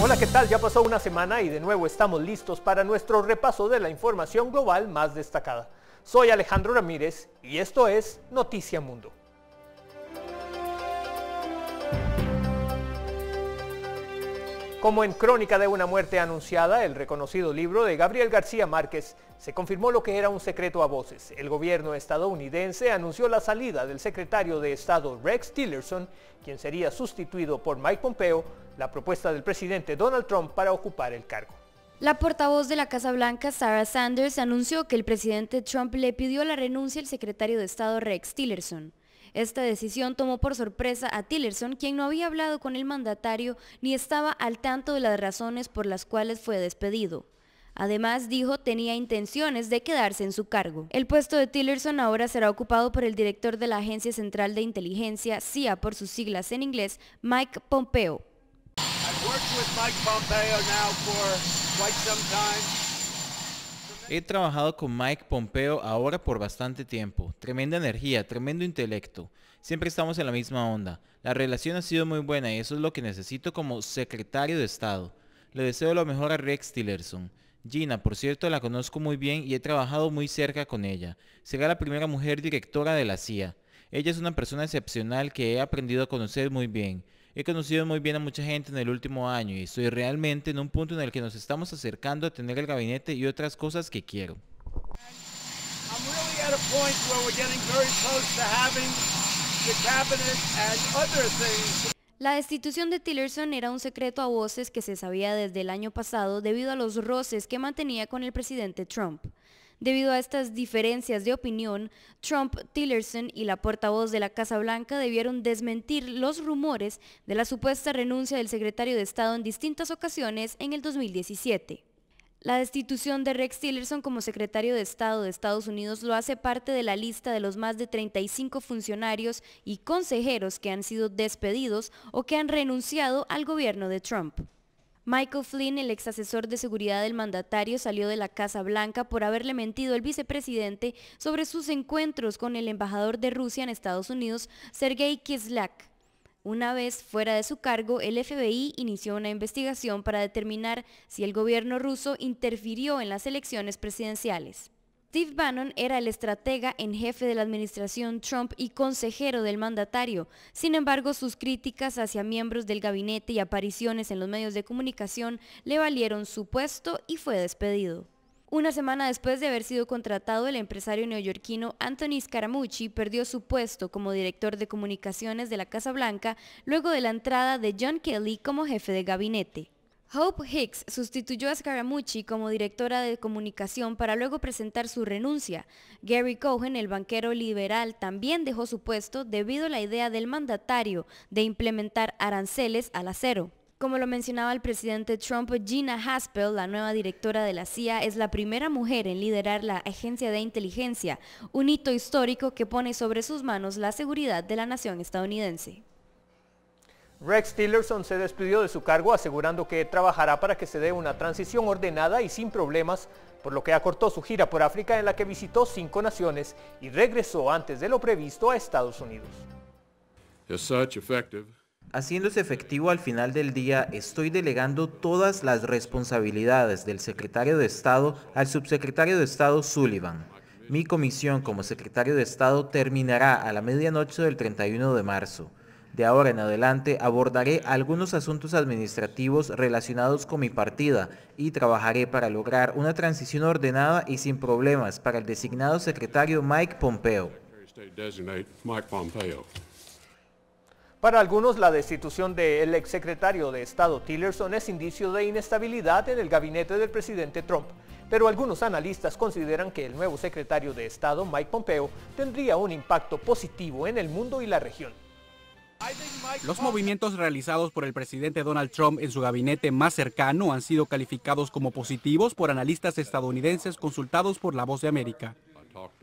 Hola, ¿qué tal? Ya pasó una semana y de nuevo estamos listos para nuestro repaso de la información global más destacada. Soy Alejandro Ramírez y esto es Noticia Mundo. Como en Crónica de una muerte anunciada, el reconocido libro de Gabriel García Márquez, se confirmó lo que era un secreto a voces. El gobierno estadounidense anunció la salida del secretario de Estado Rex Tillerson, quien sería sustituido por Mike Pompeo, la propuesta del presidente Donald Trump para ocupar el cargo. La portavoz de la Casa Blanca, Sarah Sanders, anunció que el presidente Trump le pidió la renuncia al secretario de Estado Rex Tillerson. Esta decisión tomó por sorpresa a Tillerson, quien no había hablado con el mandatario ni estaba al tanto de las razones por las cuales fue despedido. Además, dijo tenía intenciones de quedarse en su cargo. El puesto de Tillerson ahora será ocupado por el director de la Agencia Central de Inteligencia, CIA por sus siglas en inglés, Mike Pompeo. He trabajado con Mike Pompeo ahora por bastante tiempo. Tremenda energía, tremendo intelecto. Siempre estamos en la misma onda. La relación ha sido muy buena y eso es lo que necesito como secretario de Estado. Le deseo lo mejor a Rex Tillerson. Gina, por cierto, la conozco muy bien y he trabajado muy cerca con ella. Será la primera mujer directora de la CIA. Ella es una persona excepcional que he aprendido a conocer muy bien. He conocido muy bien a mucha gente en el último año y estoy realmente en un punto en el que nos estamos acercando a tener el gabinete y otras cosas que quiero. La destitución de Tillerson era un secreto a voces que se sabía desde el año pasado debido a los roces que mantenía con el presidente Trump. Debido a estas diferencias de opinión, Trump, Tillerson y la portavoz de la Casa Blanca debieron desmentir los rumores de la supuesta renuncia del secretario de Estado en distintas ocasiones en el 2017. La destitución de Rex Tillerson como secretario de Estado de Estados Unidos lo hace parte de la lista de los más de 35 funcionarios y consejeros que han sido despedidos o que han renunciado al gobierno de Trump. Michael Flynn, el ex asesor de seguridad del mandatario, salió de la Casa Blanca por haberle mentido al vicepresidente sobre sus encuentros con el embajador de Rusia en Estados Unidos, Sergei Kislyak. Una vez fuera de su cargo, el FBI inició una investigación para determinar si el gobierno ruso interfirió en las elecciones presidenciales. Steve Bannon era el estratega en jefe de la administración Trump y consejero del mandatario. Sin embargo, sus críticas hacia miembros del gabinete y apariciones en los medios de comunicación le valieron su puesto y fue despedido. Una semana después de haber sido contratado, el empresario neoyorquino Anthony Scaramucci perdió su puesto como director de comunicaciones de la Casa Blanca luego de la entrada de John Kelly como jefe de gabinete. Hope Hicks sustituyó a Scaramucci como directora de comunicación para luego presentar su renuncia. Gary Cohen, el banquero liberal, también dejó su puesto debido a la idea del mandatario de implementar aranceles al acero. Como lo mencionaba el presidente Trump, Gina Haspel, la nueva directora de la CIA, es la primera mujer en liderar la agencia de inteligencia, un hito histórico que pone sobre sus manos la seguridad de la nación estadounidense. Rex Tillerson se despidió de su cargo asegurando que trabajará para que se dé una transición ordenada y sin problemas, por lo que acortó su gira por África en la que visitó cinco naciones y regresó antes de lo previsto a Estados Unidos. Haciéndose efectivo al final del día, estoy delegando todas las responsabilidades del secretario de Estado al subsecretario de Estado Sullivan. Mi comisión como secretario de Estado terminará a la medianoche del 31 de marzo. De ahora en adelante abordaré algunos asuntos administrativos relacionados con mi partida y trabajaré para lograr una transición ordenada y sin problemas para el designado secretario Mike Pompeo. Para algunos, la destitución del exsecretario de Estado Tillerson es indicio de inestabilidad en el gabinete del presidente Trump, pero algunos analistas consideran que el nuevo secretario de Estado, Mike Pompeo, tendría un impacto positivo en el mundo y la región. Los movimientos realizados por el presidente Donald Trump en su gabinete más cercano han sido calificados como positivos por analistas estadounidenses consultados por La Voz de América.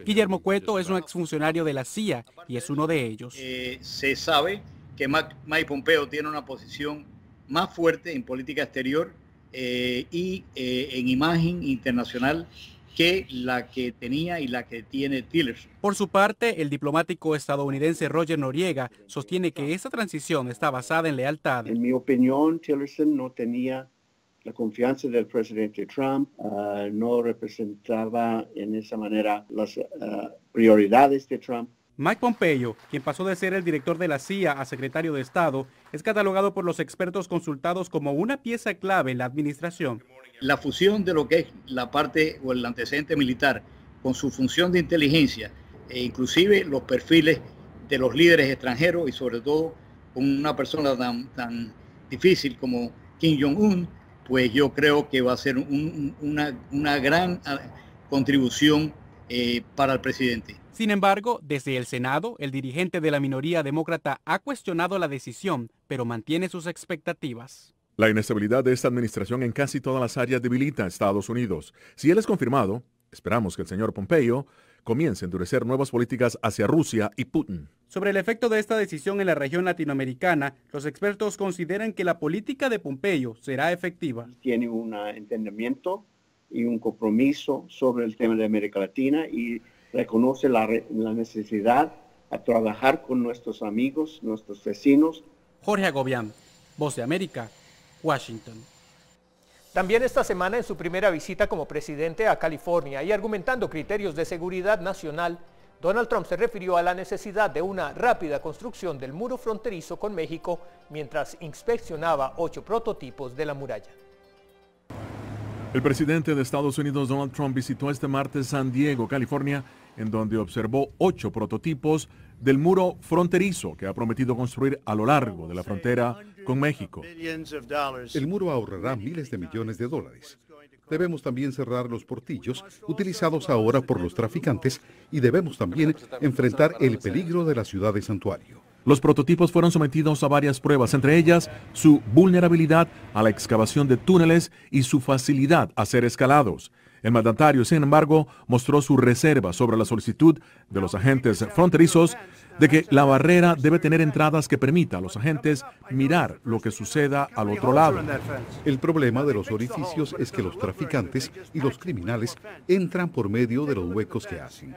Guillermo Cueto es un exfuncionario de la CIA y es uno de ellos. Eh, se sabe que Mike Pompeo tiene una posición más fuerte en política exterior eh, y eh, en imagen internacional que la que tenía y la que tiene Tillerson. Por su parte, el diplomático estadounidense Roger Noriega sostiene que esta transición está basada en lealtad. En mi opinión, Tillerson no tenía la confianza del presidente Trump, ah, no representaba en esa manera las ah, prioridades de Trump. Mike Pompeo, quien pasó de ser el director de la CIA a secretario de Estado, es catalogado por los expertos consultados como una pieza clave en la administración la fusión de lo que es la parte o el antecedente militar con su función de inteligencia e inclusive los perfiles de los líderes extranjeros y sobre todo con una persona tan, difícil como Kim Jong-un, pues yo creo que va a ser una, gran ah, contribución eh, para el presidente. Sin embargo, desde el Senado, el dirigente de la minoría demócrata ha cuestionado la decisión, pero mantiene sus expectativas. La inestabilidad de esta administración en casi todas las áreas debilita a Estados Unidos. Si él es confirmado, esperamos que el señor Pompeo comience a endurecer nuevas políticas hacia Rusia y Putin. Sobre el efecto de esta decisión en la región latinoamericana, los expertos consideran que la política de Pompeyo será efectiva. Tiene un entendimiento y un compromiso sobre el tema de América Latina y reconoce la, la necesidad de trabajar con nuestros amigos, nuestros vecinos. Jorge Agobián, Voz de América, Washington. También esta semana en su primera visita como presidente a California y argumentando criterios de seguridad nacional, Donald Trump se refirió a la necesidad de una rápida construcción del muro fronterizo con México mientras inspeccionaba ocho prototipos de la muralla. El presidente de Estados Unidos Donald Trump visitó este martes San Diego, California, en donde observó ocho prototipos del muro fronterizo que ha prometido construir a lo largo de la frontera con México. El muro ahorrará miles de millones de dólares. Debemos también cerrar los portillos utilizados ahora por los traficantes y debemos también enfrentar el peligro de la ciudad de santuario. Los prototipos fueron sometidos a varias pruebas, entre ellas su vulnerabilidad a la excavación de túneles y su facilidad a ser escalados. El mandatario, sin embargo, mostró su reserva sobre la solicitud de los agentes fronterizos de que la barrera debe tener entradas que permita a los agentes mirar lo que suceda al otro lado. El problema de los orificios es que los traficantes y los criminales entran por medio de los huecos que hacen.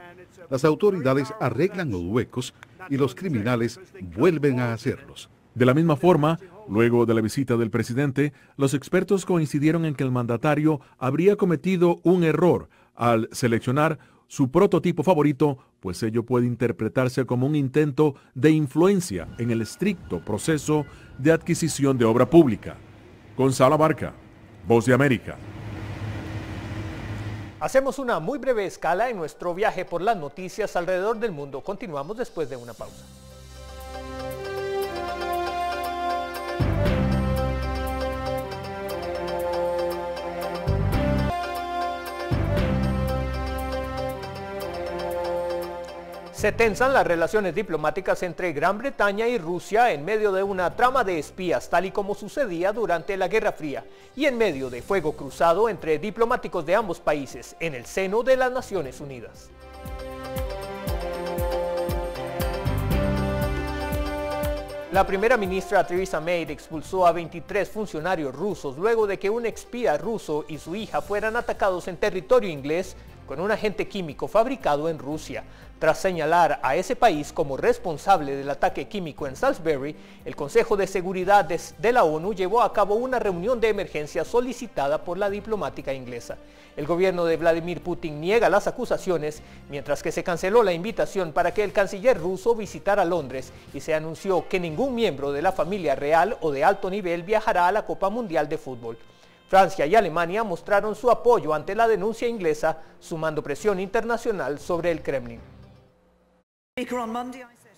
Las autoridades arreglan los huecos y los criminales vuelven a hacerlos. De la misma forma, Luego de la visita del presidente, los expertos coincidieron en que el mandatario habría cometido un error al seleccionar su prototipo favorito, pues ello puede interpretarse como un intento de influencia en el estricto proceso de adquisición de obra pública. Gonzalo Barca, Voz de América. Hacemos una muy breve escala en nuestro viaje por las noticias alrededor del mundo. Continuamos después de una pausa. Se tensan las relaciones diplomáticas entre Gran Bretaña y Rusia en medio de una trama de espías, tal y como sucedía durante la Guerra Fría, y en medio de fuego cruzado entre diplomáticos de ambos países en el seno de las Naciones Unidas. La primera ministra Theresa May expulsó a 23 funcionarios rusos luego de que un espía ruso y su hija fueran atacados en territorio inglés con un agente químico fabricado en Rusia. Tras señalar a ese país como responsable del ataque químico en Salisbury, el Consejo de Seguridad de la ONU llevó a cabo una reunión de emergencia solicitada por la diplomática inglesa. El gobierno de Vladimir Putin niega las acusaciones, mientras que se canceló la invitación para que el canciller ruso visitara Londres y se anunció que ningún miembro de la familia real o de alto nivel viajará a la Copa Mundial de Fútbol. Francia y Alemania mostraron su apoyo ante la denuncia inglesa, sumando presión internacional sobre el Kremlin.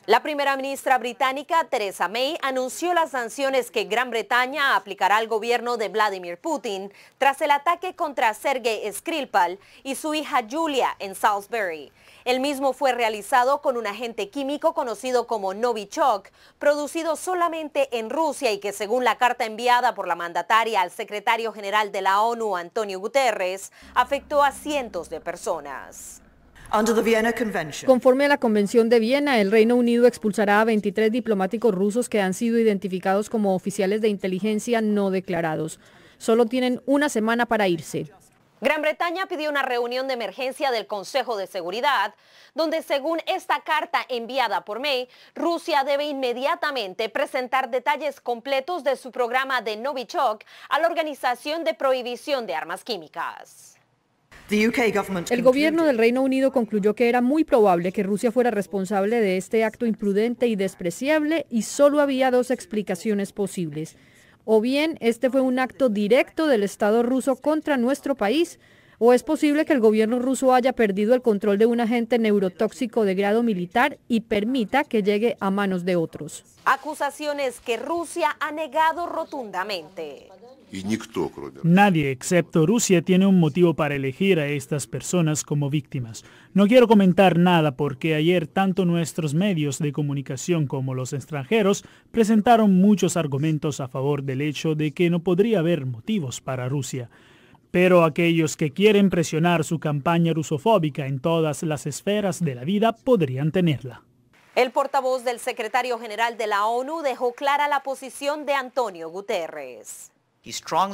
La primera ministra británica, Theresa May, anunció las sanciones que Gran Bretaña aplicará al gobierno de Vladimir Putin tras el ataque contra Sergei Skripal y su hija Julia en Salisbury. El mismo fue realizado con un agente químico conocido como Novichok, producido solamente en Rusia y que según la carta enviada por la mandataria al secretario general de la ONU, Antonio Guterres, afectó a cientos de personas. Conforme a la Convención de Viena, el Reino Unido expulsará a 23 diplomáticos rusos que han sido identificados como oficiales de inteligencia no declarados. Solo tienen una semana para irse. Gran Bretaña pidió una reunión de emergencia del Consejo de Seguridad, donde según esta carta enviada por May, Rusia debe inmediatamente presentar detalles completos de su programa de Novichok a la Organización de Prohibición de Armas Químicas. El gobierno del Reino Unido concluyó que era muy probable que Rusia fuera responsable de este acto imprudente y despreciable y solo había dos explicaciones posibles. O bien este fue un acto directo del Estado ruso contra nuestro país, o es posible que el gobierno ruso haya perdido el control de un agente neurotóxico de grado militar y permita que llegue a manos de otros. Acusaciones que Rusia ha negado rotundamente. Nadie excepto Rusia tiene un motivo para elegir a estas personas como víctimas. No quiero comentar nada porque ayer tanto nuestros medios de comunicación como los extranjeros presentaron muchos argumentos a favor del hecho de que no podría haber motivos para Rusia. Pero aquellos que quieren presionar su campaña rusofóbica en todas las esferas de la vida podrían tenerla. El portavoz del secretario general de la ONU dejó clara la posición de Antonio Guterres.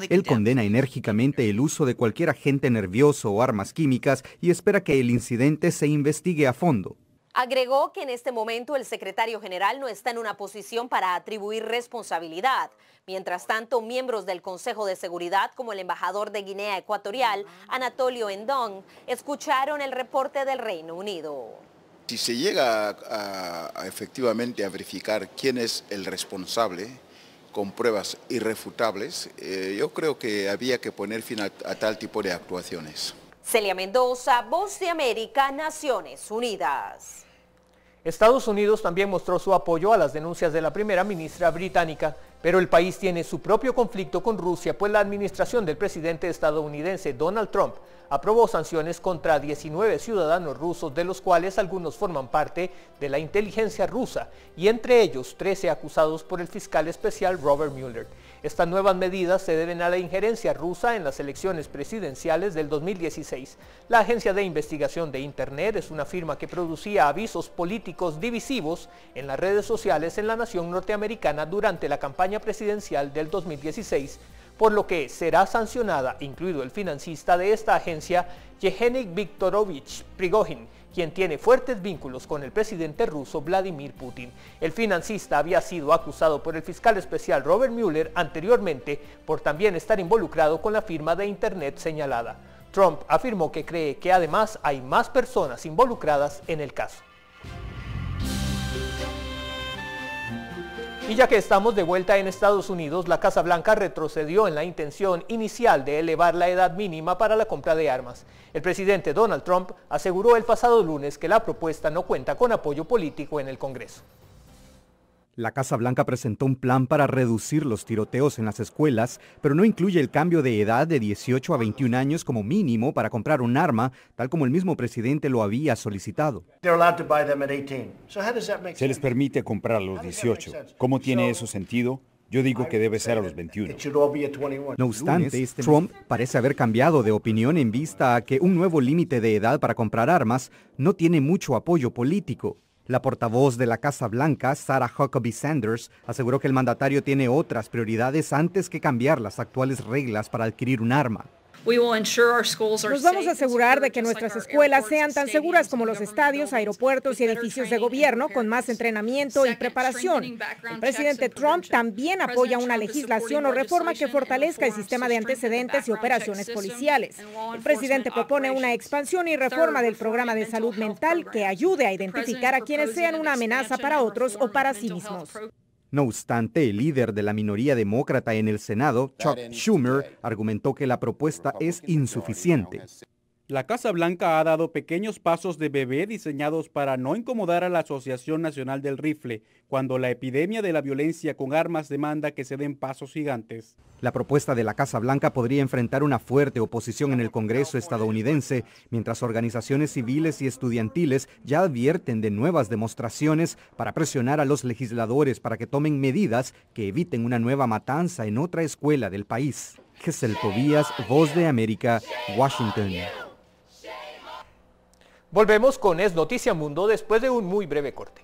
Él condena enérgicamente el uso de cualquier agente nervioso o armas químicas y espera que el incidente se investigue a fondo. Agregó que en este momento el secretario general no está en una posición para atribuir responsabilidad. Mientras tanto, miembros del Consejo de Seguridad, como el embajador de Guinea Ecuatorial, Anatolio Endón, escucharon el reporte del Reino Unido. Si se llega efectivamente a verificar quién es el responsable, con pruebas irrefutables, eh, yo creo que había que poner fin a, a tal tipo de actuaciones. Celia Mendoza, Voz de América, Naciones Unidas. Estados Unidos también mostró su apoyo a las denuncias de la primera ministra británica, pero el país tiene su propio conflicto con Rusia, pues la administración del presidente estadounidense Donald Trump aprobó sanciones contra 19 ciudadanos rusos, de los cuales algunos forman parte de la inteligencia rusa, y entre ellos 13 acusados por el fiscal especial Robert Mueller. Estas nuevas medidas se deben a la injerencia rusa en las elecciones presidenciales del 2016. La agencia de investigación de Internet es una firma que producía avisos políticos divisivos en las redes sociales en la nación norteamericana durante la campaña presidencial del 2016 por lo que será sancionada, incluido el financista de esta agencia, Yehenik Viktorovich Prigojin, quien tiene fuertes vínculos con el presidente ruso Vladimir Putin. El financista había sido acusado por el fiscal especial Robert Mueller anteriormente por también estar involucrado con la firma de Internet señalada. Trump afirmó que cree que además hay más personas involucradas en el caso. Y ya que estamos de vuelta en Estados Unidos, la Casa Blanca retrocedió en la intención inicial de elevar la edad mínima para la compra de armas. El presidente Donald Trump aseguró el pasado lunes que la propuesta no cuenta con apoyo político en el Congreso. La Casa Blanca presentó un plan para reducir los tiroteos en las escuelas, pero no incluye el cambio de edad de 18 a 21 años como mínimo para comprar un arma, tal como el mismo presidente lo había solicitado. Se les permite comprar a los 18. ¿Cómo tiene eso sentido? Yo digo que debe ser a los 21. No obstante, este Trump parece haber cambiado de opinión en vista a que un nuevo límite de edad para comprar armas no tiene mucho apoyo político. La portavoz de la Casa Blanca, Sarah Huckabee Sanders, aseguró que el mandatario tiene otras prioridades antes que cambiar las actuales reglas para adquirir un arma. Nos vamos a asegurar de que nuestras escuelas sean tan seguras como los estadios, aeropuertos y edificios de gobierno, con más entrenamiento y preparación. El presidente Trump también apoya una legislación o reforma que fortalezca el sistema de antecedentes y operaciones policiales. El presidente propone una expansión y reforma del programa de salud mental que ayude a identificar a quienes sean una amenaza para otros o para sí mismos. No obstante, el líder de la minoría demócrata en el Senado, Chuck Schumer, argumentó que la propuesta es insuficiente. La Casa Blanca ha dado pequeños pasos de bebé diseñados para no incomodar a la Asociación Nacional del Rifle cuando la epidemia de la violencia con armas demanda que se den pasos gigantes. La propuesta de la Casa Blanca podría enfrentar una fuerte oposición en el Congreso estadounidense, mientras organizaciones civiles y estudiantiles ya advierten de nuevas demostraciones para presionar a los legisladores para que tomen medidas que eviten una nueva matanza en otra escuela del país. el Tobías, Voz de América, Washington. Volvemos con Es Noticia Mundo después de un muy breve corte.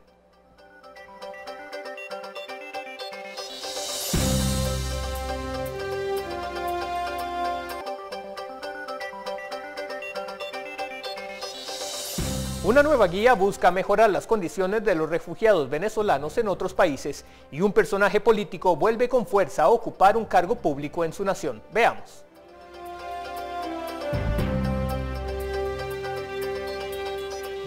Una nueva guía busca mejorar las condiciones de los refugiados venezolanos en otros países y un personaje político vuelve con fuerza a ocupar un cargo público en su nación. Veamos.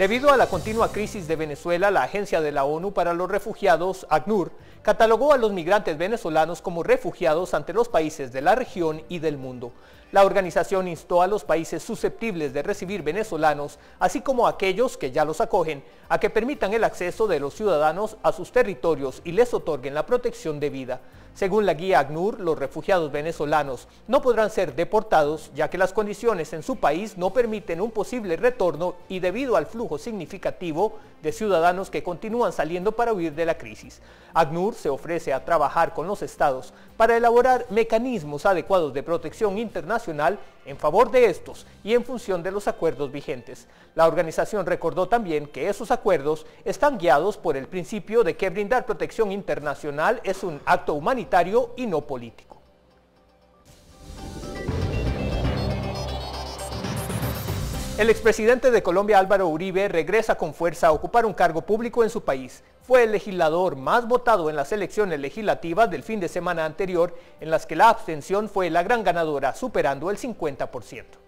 Debido a la continua crisis de Venezuela, la Agencia de la ONU para los Refugiados, ACNUR, catalogó a los migrantes venezolanos como refugiados ante los países de la región y del mundo. La organización instó a los países susceptibles de recibir venezolanos, así como a aquellos que ya los acogen, a que permitan el acceso de los ciudadanos a sus territorios y les otorguen la protección debida. Según la guía ACNUR, los refugiados venezolanos no podrán ser deportados ya que las condiciones en su país no permiten un posible retorno y debido al flujo significativo de ciudadanos que continúan saliendo para huir de la crisis. ACNUR se ofrece a trabajar con los estados para elaborar mecanismos adecuados de protección internacional en favor de estos y en función de los acuerdos vigentes. La organización recordó también que esos acuerdos están guiados por el principio de que brindar protección internacional es un acto humanitario y no político. El expresidente de Colombia Álvaro Uribe regresa con fuerza a ocupar un cargo público en su país. Fue el legislador más votado en las elecciones legislativas del fin de semana anterior, en las que la abstención fue la gran ganadora, superando el 50%.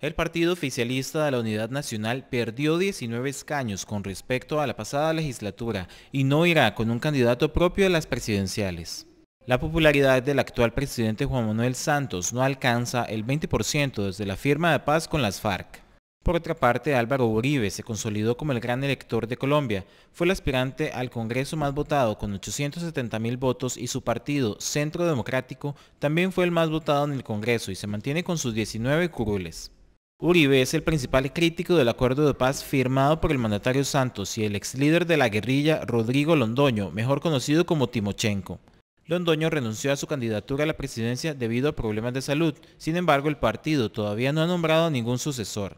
El Partido Oficialista de la Unidad Nacional perdió 19 escaños con respecto a la pasada legislatura y no irá con un candidato propio a las presidenciales. La popularidad del actual presidente Juan Manuel Santos no alcanza el 20% desde la firma de paz con las FARC. Por otra parte, Álvaro Uribe se consolidó como el gran elector de Colombia. Fue el aspirante al Congreso más votado con 870 mil votos y su partido, Centro Democrático, también fue el más votado en el Congreso y se mantiene con sus 19 curules. Uribe es el principal crítico del acuerdo de paz firmado por el mandatario Santos y el ex líder de la guerrilla Rodrigo Londoño, mejor conocido como Timochenko. Londoño renunció a su candidatura a la presidencia debido a problemas de salud, sin embargo el partido todavía no ha nombrado a ningún sucesor.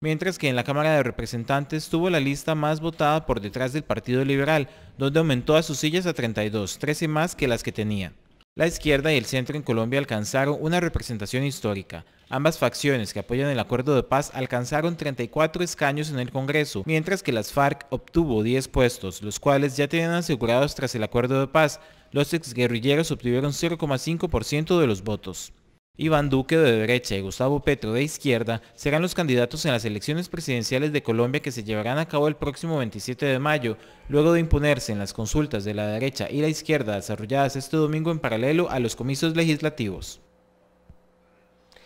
Mientras que en la Cámara de Representantes tuvo la lista más votada por detrás del Partido Liberal, donde aumentó a sus sillas a 32, 13 más que las que tenía. La izquierda y el centro en Colombia alcanzaron una representación histórica. Ambas facciones que apoyan el acuerdo de paz alcanzaron 34 escaños en el Congreso, mientras que las FARC obtuvo 10 puestos, los cuales ya tenían asegurados tras el acuerdo de paz. Los exguerrilleros obtuvieron 0,5% de los votos. Iván Duque de derecha y Gustavo Petro de izquierda serán los candidatos en las elecciones presidenciales de Colombia que se llevarán a cabo el próximo 27 de mayo, luego de imponerse en las consultas de la derecha y la izquierda desarrolladas este domingo en paralelo a los comicios legislativos.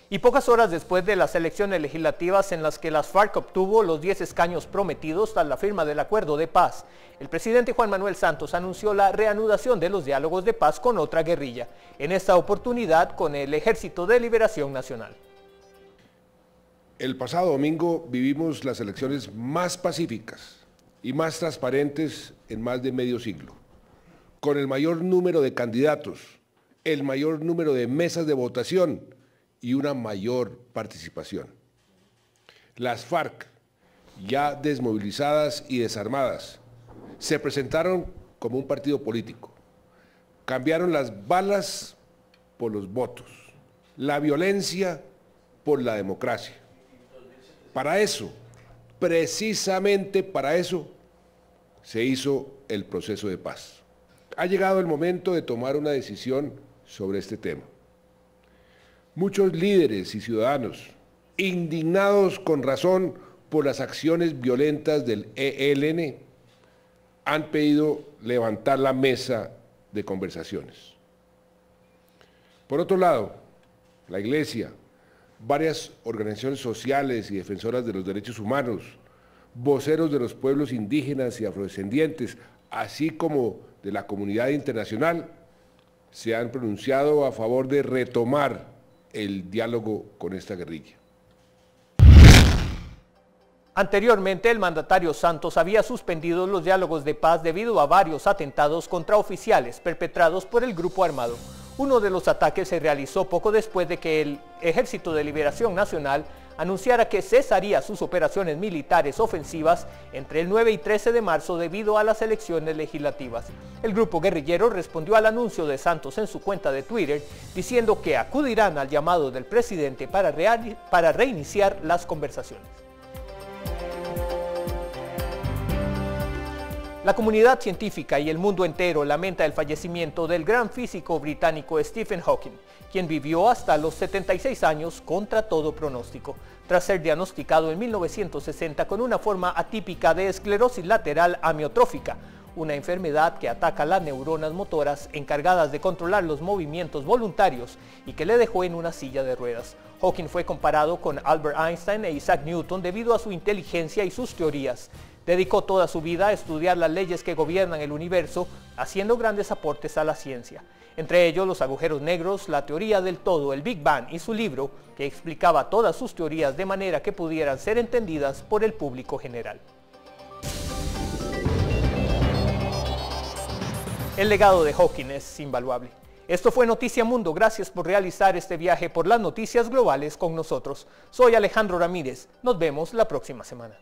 Y pocas horas después de las elecciones legislativas en las que las FARC obtuvo los 10 escaños prometidos a la firma del acuerdo de paz, el presidente Juan Manuel Santos anunció la reanudación de los diálogos de paz con otra guerrilla, en esta oportunidad con el Ejército de Liberación Nacional. El pasado domingo vivimos las elecciones más pacíficas y más transparentes en más de medio siglo, con el mayor número de candidatos, el mayor número de mesas de votación, y una mayor participación. Las FARC, ya desmovilizadas y desarmadas, se presentaron como un partido político. Cambiaron las balas por los votos, la violencia por la democracia. Para eso, precisamente para eso, se hizo el proceso de paz. Ha llegado el momento de tomar una decisión sobre este tema muchos líderes y ciudadanos, indignados con razón por las acciones violentas del ELN, han pedido levantar la mesa de conversaciones. Por otro lado, la Iglesia, varias organizaciones sociales y defensoras de los derechos humanos, voceros de los pueblos indígenas y afrodescendientes, así como de la comunidad internacional, se han pronunciado a favor de retomar el diálogo con esta guerrilla. Anteriormente, el mandatario Santos había suspendido los diálogos de paz debido a varios atentados contra oficiales perpetrados por el grupo armado. Uno de los ataques se realizó poco después de que el Ejército de Liberación Nacional anunciara que cesaría sus operaciones militares ofensivas entre el 9 y 13 de marzo debido a las elecciones legislativas. El grupo guerrillero respondió al anuncio de Santos en su cuenta de Twitter diciendo que acudirán al llamado del presidente para, para reiniciar las conversaciones. La comunidad científica y el mundo entero lamenta el fallecimiento del gran físico británico Stephen Hawking, quien vivió hasta los 76 años contra todo pronóstico, tras ser diagnosticado en 1960 con una forma atípica de esclerosis lateral amiotrófica, una enfermedad que ataca las neuronas motoras encargadas de controlar los movimientos voluntarios y que le dejó en una silla de ruedas. Hawking fue comparado con Albert Einstein e Isaac Newton debido a su inteligencia y sus teorías. Dedicó toda su vida a estudiar las leyes que gobiernan el universo, haciendo grandes aportes a la ciencia. Entre ellos los agujeros negros, la teoría del todo, el Big Bang y su libro, que explicaba todas sus teorías de manera que pudieran ser entendidas por el público general. El legado de Hawking es invaluable. Esto fue Noticia Mundo. Gracias por realizar este viaje por las noticias globales con nosotros. Soy Alejandro Ramírez. Nos vemos la próxima semana.